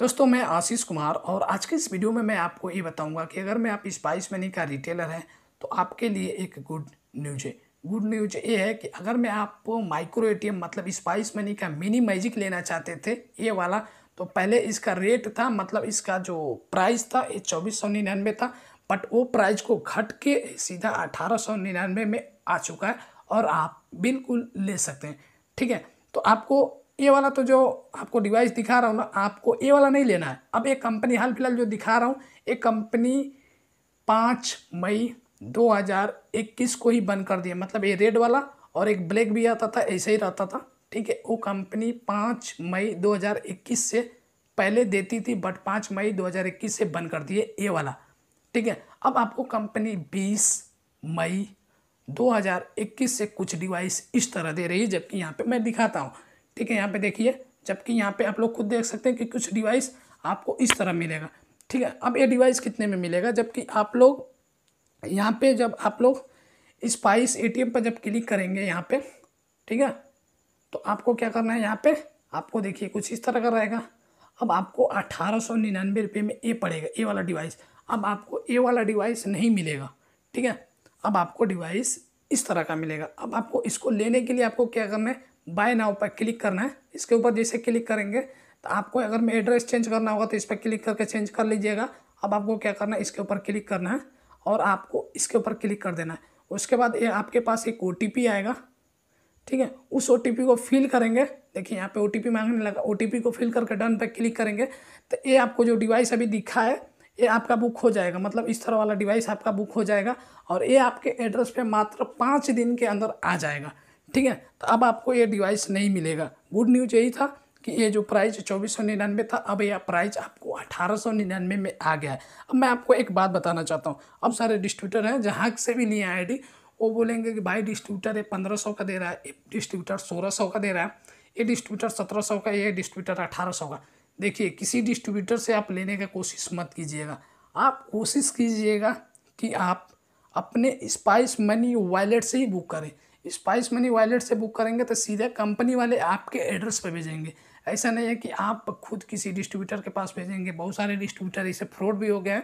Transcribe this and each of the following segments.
दोस्तों मैं आशीष कुमार और आज के इस वीडियो में मैं आपको ये बताऊंगा कि अगर मैं आप स्पाइस मनी का रिटेलर हैं तो आपके लिए एक गुड न्यूज है गुड न्यूज ये है कि अगर मैं आप माइक्रो एटीएम मतलब स्पाइस मनी का मिनी मैजिक लेना चाहते थे ये वाला तो पहले इसका रेट था मतलब इसका जो प्राइस था ये चौबीस सौ निन्यानवे था बट वो प्राइस को घट के सीधा अठारह सौ निन्यानवे में आ चुका है और आप बिल्कुल ले सकते हैं ठीक है तो आपको ये वाला तो जो आपको डिवाइस दिखा रहा हूँ ना आपको ये वाला नहीं लेना है अब एक कंपनी हाल फिलहाल जो दिखा रहा हूँ एक कंपनी पाँच मई 2021 को ही बंद कर दिया मतलब ये रेड वाला और एक ब्लैक भी आता था ऐसे ही रहता था ठीक है वो कंपनी पाँच मई 2021 से पहले देती थी बट पाँच मई 2021 से बंद कर दिए ये वाला ठीक है अब आपको कंपनी बीस मई 2021 से कुछ डिवाइस इस तरह दे रही है जबकि यहाँ पे मैं दिखाता हूँ ठीक है यहाँ पे देखिए जबकि यहाँ पे आप लोग खुद देख सकते हैं कि कुछ डिवाइस आपको इस तरह मिलेगा ठीक है अब ये डिवाइस कितने में मिलेगा जबकि आप लोग यहाँ पे जब आप लोग स्पाइस ए पर जब क्लिक करेंगे यहाँ पे ठीक है तो आपको क्या करना है यहाँ पे आपको देखिए कुछ इस तरह का रहेगा अब आपको अठारह सौ निन्यानवे रुपये में ए पड़ेगा ए वाला डिवाइस अब आपको ए वाला डिवाइस नहीं मिलेगा ठीक है अब आपको डिवाइस इस तरह का मिलेगा अब आपको इसको लेने के लिए आपको क्या करना है बाय नाव पर क्लिक करना है इसके ऊपर जैसे क्लिक करेंगे तो आपको अगर मैं एड्रेस चेंज करना होगा तो इस पर क्लिक करके चेंज कर लीजिएगा अब आपको क्या करना है इसके ऊपर क्लिक करना है और आपको इसके ऊपर क्लिक कर देना है उसके बाद ये आपके पास एक ओ आएगा ठीक है उस ओ को फिल करेंगे देखिए यहाँ पे ओ मांगने लगा ओ को फिल करके डन पे क्लिक करेंगे तो ये आपको जो डिवाइस अभी दिखा है ये आपका बुक हो जाएगा मतलब इस तरह वाला डिवाइस आपका बुक हो जाएगा और ये आपके एड्रेस पे मात्र पाँच दिन के अंदर आ जाएगा ठीक है तो अब आपको ये डिवाइस नहीं मिलेगा गुड न्यूज यही था कि ये जो प्राइस चौबीस सौ निन्यानवे था अब यह प्राइस आपको अठारह सौ निन्यानवे में आ गया है अब मैं आपको एक बात बताना चाहता हूँ अब सारे डिस्ट्रीब्यूटर हैं जहाँ से भी लिए डी वो बोलेंगे कि भाई डिस्ट्रीब्यूटर ये पंद्रह सौ का दे रहा है डिस्ट्रीब्यूटर सोलह सौ का दे रहा है ये डिस्ट्रीब्यूटर सत्रह सौ का ये डिस्ट्रीब्यूटर अठारह सौ का देखिए किसी डिस्ट्रीब्यूटर से आप लेने का कोशिश मत कीजिएगा आप कोशिश कीजिएगा कि आप अपने स्पाइस मनी वॉलेट से ही बुक करें स्पाइस मनी वॉलेट से बुक करेंगे तो सीधे कंपनी वाले आपके एड्रेस पर भेजेंगे ऐसा नहीं है कि आप खुद किसी डिस्ट्रीब्यूटर के पास भेजेंगे बहुत सारे डिस्ट्रीब्यूटर ऐसे फ्रॉड भी हो गए हैं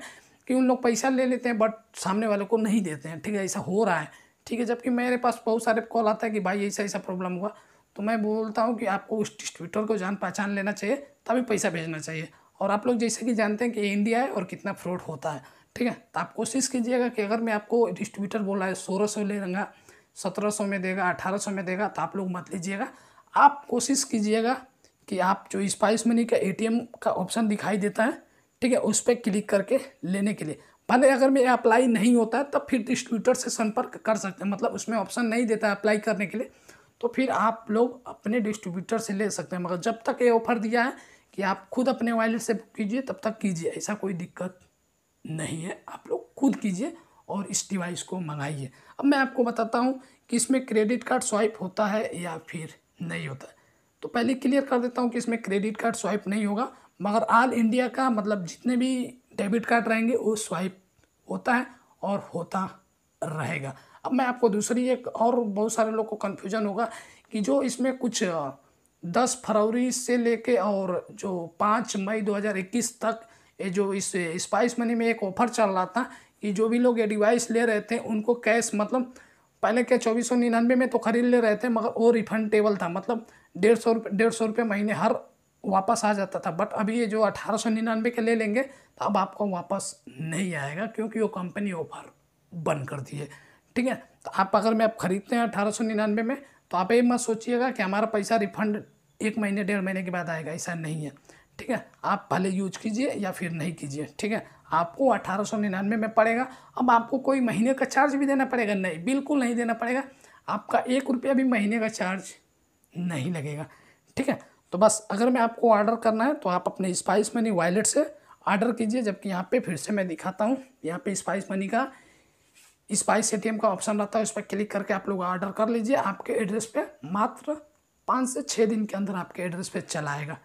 कि उन लोग पैसा ले लेते हैं बट सामने वाले को नहीं देते हैं ठीक है ऐसा हो रहा है ठीक है जबकि मेरे पास बहुत सारे कॉल आता है कि भाई ऐसा ऐसा प्रॉब्लम हुआ तो मैं बोलता हूँ कि आपको उस डिस्ट्रीब्यूटर को जान पहचान लेना चाहिए तभी पैसा भेजना चाहिए और आप लोग जैसे कि जानते हैं कि इंडिया है और कितना फ्रॉड होता है ठीक है तो आप कोशिश कीजिएगा कि अगर मैं आपको डिस्ट्रीब्यूटर बोला है सोलह सौ ले रंगा सत्रह सौ में देगा अठारह सौ में देगा तो आप लोग मत लीजिएगा आप कोशिश कीजिएगा कि आप जो स्पाइस मनी का एटीएम का ऑप्शन दिखाई देता है ठीक है उस पर क्लिक करके लेने के लिए भले अगर मैं अप्लाई नहीं होता है तब तो फिर डिस्ट्रीब्यूटर तो से संपर्क कर सकते हैं मतलब उसमें ऑप्शन नहीं देता है अप्लाई करने के लिए तो फिर आप लोग अपने डिस्ट्रीब्यूटर से ले सकते हैं मगर जब तक ये ऑफर दिया है कि आप खुद अपने वॉलेट से बुक कीजिए तब तक कीजिए ऐसा कोई दिक्कत नहीं है आप लोग खुद कीजिए और इस डिवाइस को मंगाइए अब मैं आपको बताता हूँ कि इसमें क्रेडिट कार्ड स्वाइप होता है या फिर नहीं होता है तो पहले क्लियर कर देता हूँ कि इसमें क्रेडिट कार्ड स्वाइप नहीं होगा मगर आल इंडिया का मतलब जितने भी डेबिट कार्ड रहेंगे वो स्वाइप होता है और होता रहेगा अब मैं आपको दूसरी एक और बहुत सारे लोग को कन्फ्यूजन होगा कि जो इसमें कुछ दस फरवरी से लेके और जो पाँच मई 2021 तक ये जो इस स्पाइस मनी में एक ऑफर चल रहा था ये जो भी लोग ये डिवाइस ले रहे थे उनको कैश मतलब पहले क्या चौबीस सौ निन्यानवे में तो खरीद ले रहे थे मगर वो रिफंडेबल था मतलब डेढ़ सौ रुपये डेढ़ सौ रुपये महीने हर वापस आ जाता था बट अभी ये जो अठारह सौ निन्यानवे के ले लेंगे तो अब आपको वापस नहीं आएगा क्योंकि वो कंपनी ऑफर बंद कर दी है ठीक है तो आप अगर मैं आप ख़रीदते हैं अठारह सौ निन्यानवे में तो आप ये मत सोचिएगा कि हमारा पैसा रिफंड एक महीने डेढ़ महीने के बाद आएगा ऐसा नहीं है ठीक है आप पहले यूज कीजिए या फिर नहीं कीजिए ठीक है आपको अठारह सौ निन्यानवे में पड़ेगा अब आपको कोई महीने का चार्ज भी देना पड़ेगा नहीं बिल्कुल नहीं देना पड़ेगा आपका एक रुपया भी महीने का चार्ज नहीं लगेगा ठीक है तो बस अगर मैं आपको ऑर्डर करना है तो आप अपने स्पाइस मनी वॉलेट से ऑर्डर कीजिए जबकि यहाँ पे फिर से मैं दिखाता हूँ यहाँ पे स्पाइस मनी का स्पाइस ए का ऑप्शन रहता है उस पर क्लिक करके आप लोग ऑर्डर कर लीजिए आपके एड्रेस पर मात्र पाँच से छः दिन के अंदर आपके एड्रेस पर चला आएगा